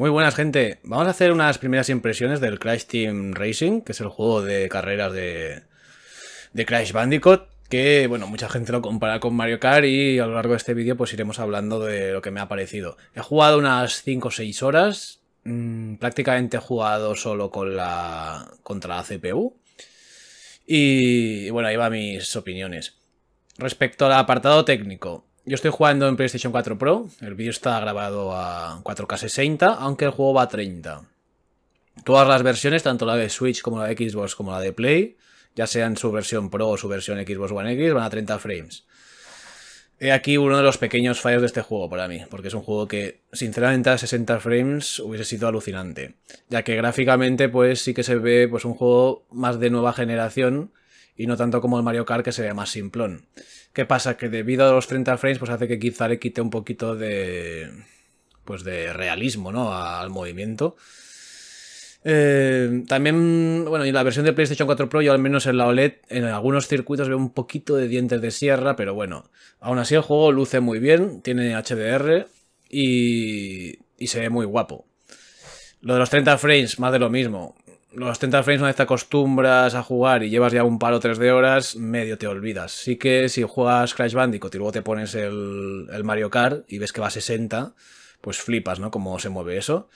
Muy buenas, gente. Vamos a hacer unas primeras impresiones del Crash Team Racing, que es el juego de carreras de, Crash Bandicoot, que, bueno, mucha gente lo compara con Mario Kart y a lo largo de este vídeo pues iremos hablando de lo que me ha parecido. He jugado unas 5 o 6 horas, mm, prácticamente he jugado solo con la, contra la CPU. Y, bueno, ahí van mis opiniones. Respecto al apartado técnico, yo estoy jugando en PlayStation 4 Pro. El vídeo está grabado a 4K60, aunque el juego va a 30. Todas las versiones, tanto la de Switch como la de Xbox como la de Play, ya sean su versión Pro o su versión Xbox One X, van a 30 frames. He aquí uno de los pequeños fallos de este juego para mí, porque es un juego que, sinceramente, a 60 frames hubiese sido alucinante. Ya que gráficamente, pues sí que se ve pues, un juego más de nueva generación, y no tanto como el Mario Kart que se ve más simplón. ¿Qué pasa? Que debido a los 30 frames pues hace que quizá le quite un poquito de pues de realismo ¿no? al movimiento. Eh, también, bueno, y la versión de PlayStation 4 Pro, yo al menos en la OLED, en algunos circuitos veo un poquito de dientes de sierra, pero bueno, aún así el juego luce muy bien, tiene HDR y, y se ve muy guapo. Lo de los 30 frames, más de lo mismo los 30 frames, una vez te acostumbras a jugar y llevas ya un par o tres de horas, medio te olvidas. Así que si juegas Crash Bandicoot y luego te pones el, Mario Kart y ves que va a 60, pues flipas, ¿no? Cómo se mueve eso.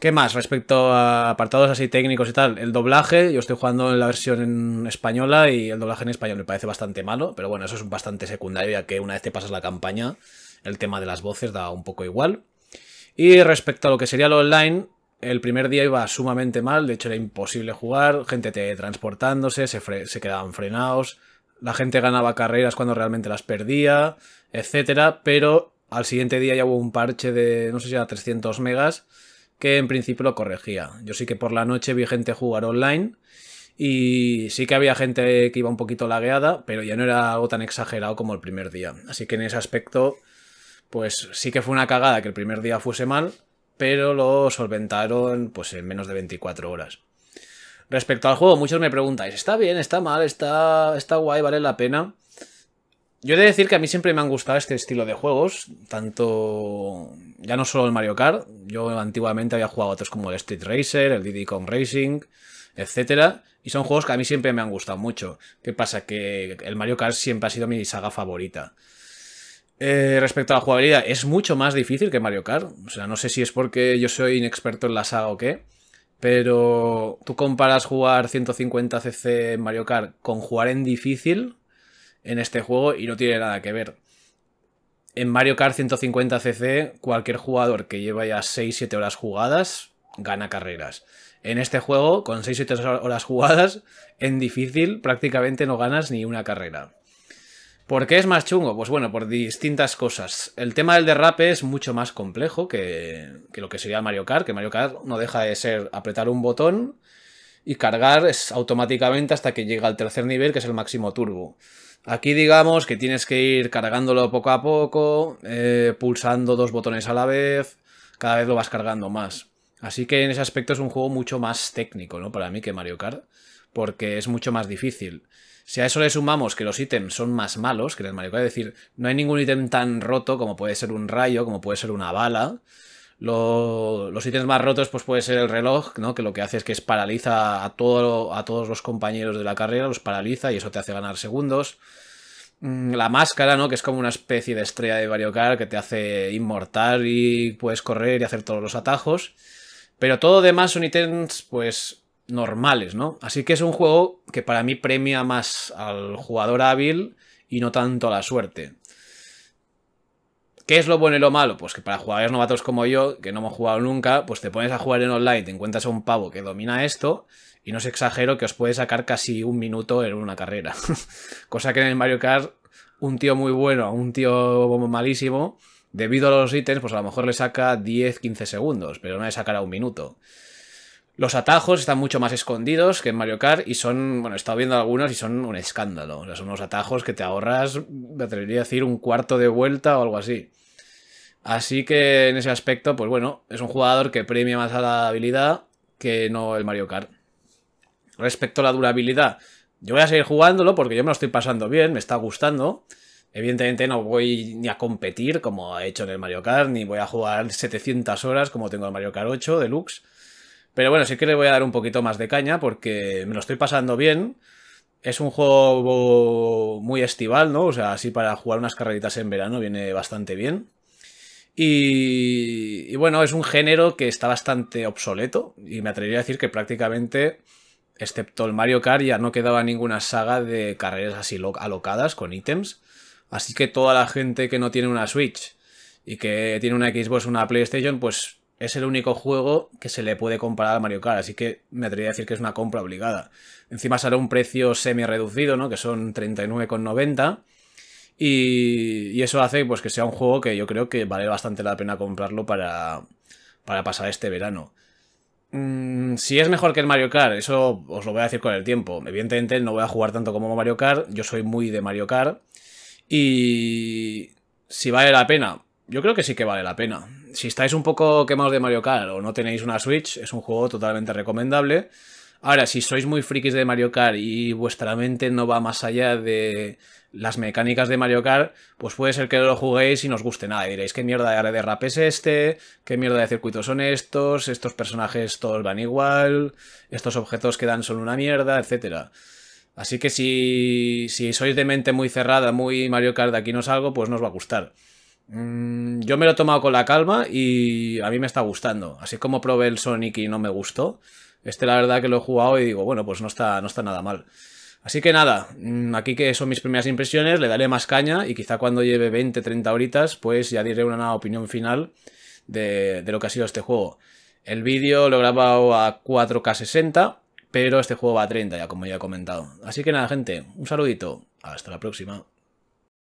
¿Qué más respecto a apartados así técnicos y tal? El doblaje, yo estoy jugando en la versión en española y el doblaje en español me parece bastante malo, pero bueno, eso es bastante secundario ya que una vez te pasas la campaña, el tema de las voces da un poco igual. Y respecto a lo que sería lo online, el primer día iba sumamente mal, de hecho era imposible jugar, gente te transportándose, se, quedaban frenados, la gente ganaba carreras cuando realmente las perdía, etcétera, pero al siguiente día ya hubo un parche de, no sé si era 300 megas, que en principio lo corregía. Yo sí que por la noche vi gente jugar online y sí que había gente que iba un poquito lagueada, pero ya no era algo tan exagerado como el primer día. Así que en ese aspecto, pues sí que fue una cagada que el primer día fuese mal, pero lo solventaron pues en menos de 24 horas. Respecto al juego, muchos me preguntáis, ¿está bien? ¿Está mal? ¿Está, está guay? ¿Vale la pena? Yo he de decir que a mí siempre me han gustado este estilo de juegos, tanto ya no solo el Mario Kart, yo antiguamente había jugado otros como el Street Racer, el Diddy Kong Racing, etc. y son juegos que a mí siempre me han gustado mucho. ¿Qué pasa? Que el Mario Kart siempre ha sido mi saga favorita. Eh, respecto a la jugabilidad, es mucho más difícil que Mario Kart. O sea, no sé si es porque yo soy inexperto en la saga o qué. Pero tú comparas jugar 150cc en Mario Kart con jugar en difícil en este juego y no tiene nada que ver. En Mario Kart 150cc, cualquier jugador que lleva ya 6-7 horas jugadas gana carreras. En este juego, con 6-7 horas jugadas, en difícil prácticamente no ganas ni una carrera. ¿Por qué es más chungo? Pues bueno, por distintas cosas. El tema del derrape es mucho más complejo que, que lo que sería Mario Kart, que Mario Kart no deja de ser apretar un botón y cargar es automáticamente hasta que llega al tercer nivel, que es el máximo turbo. Aquí digamos que tienes que ir cargándolo poco a poco, eh, pulsando dos botones a la vez, cada vez lo vas cargando más. Así que en ese aspecto es un juego mucho más técnico, ¿no? Para mí que Mario Kart, porque es mucho más difícil. Si a eso le sumamos que los ítems son más malos que en el Mario Kart, es decir, no hay ningún ítem tan roto como puede ser un rayo, como puede ser una bala. los ítems más rotos pues puede ser el reloj, ¿no? que lo que hace es que es paraliza a, a todos los compañeros de la carrera, los paraliza y eso te hace ganar segundos. Mm, la máscara, ¿no? que es como una especie de estrella de Mario Kart que te hace inmortal y puedes correr y hacer todos los atajos. Pero todo demás son ítems, pues, normales, ¿no? Así que es un juego que para mí premia más al jugador hábil y no tanto a la suerte. ¿Qué es lo bueno y lo malo? Pues que para jugadores novatos como yo, que no hemos jugado nunca, pues te pones a jugar en online, te encuentras a un pavo que domina esto, y no os exagero que os puede sacar casi un minuto en una carrera. Cosa que en el Mario Kart, un tío muy bueno, un tío malísimo, Debido a los ítems, pues a lo mejor le saca 10-15 segundos, pero no le sacará un minuto. Los atajos están mucho más escondidos que en Mario Kart y son, bueno, he estado viendo algunos y son un escándalo. son unos atajos que te ahorras, me atrevería a decir, un cuarto de vuelta o algo así. Así que en ese aspecto, pues bueno, es un jugador que premia más a la habilidad que no el Mario Kart. Respecto a la durabilidad, yo voy a seguir jugándolo porque yo me lo estoy pasando bien, me está gustando. Evidentemente no voy ni a competir como ha hecho en el Mario Kart, ni voy a jugar 700 horas como tengo el Mario Kart 8 Deluxe. Pero bueno, sí que le voy a dar un poquito más de caña porque me lo estoy pasando bien. Es un juego muy estival, ¿no? O sea, así para jugar unas carreritas en verano viene bastante bien. Y, y bueno, es un género que está bastante obsoleto y me atrevería a decir que prácticamente excepto el Mario Kart, ya no quedaba ninguna saga de carreras así alocadas con ítems. Así que toda la gente que no tiene una Switch y que tiene una Xbox o una PlayStation, pues es el único juego que se le puede comparar a Mario Kart, así que me atrevería a decir que es una compra obligada. Encima sale un precio semi reducido, ¿no? Que son 39,90 y, y eso hace pues que sea un juego que yo creo que vale bastante la pena comprarlo para, para pasar este verano. Mm, si es mejor que el Mario Kart, eso os lo voy a decir con el tiempo. Evidentemente no voy a jugar tanto como Mario Kart, yo soy muy de Mario Kart. Y si vale la pena, yo creo que sí que vale la pena. Si estáis un poco quemados de Mario Kart o no tenéis una Switch, es un juego totalmente recomendable. Ahora, si sois muy frikis de Mario Kart y vuestra mente no va más allá de las mecánicas de Mario Kart, pues puede ser que lo juguéis y no os guste nada. Y diréis, ¿qué mierda de R.A.P. es este? ¿Qué mierda de circuitos son estos? ¿Estos personajes todos van igual? ¿Estos objetos que dan son una mierda? Etcétera. Así que si, si sois de mente muy cerrada, muy Mario Kart, aquí no salgo, pues no os va a gustar. Mm, yo me lo he tomado con la calma y a mí me está gustando. Así como probé el Sonic y no me gustó, este la verdad que lo he jugado y digo, bueno, pues no está, no está nada mal. Así que nada, mm, aquí que son mis primeras impresiones, le daré más caña y quizá cuando lleve 20, 30 horitas, pues ya diré una opinión final de, de lo que ha sido este juego. El vídeo lo he grabado a 4K60 pero este juego va a 30, ya como ya he comentado. Así que nada, gente, un saludito. Hasta la próxima.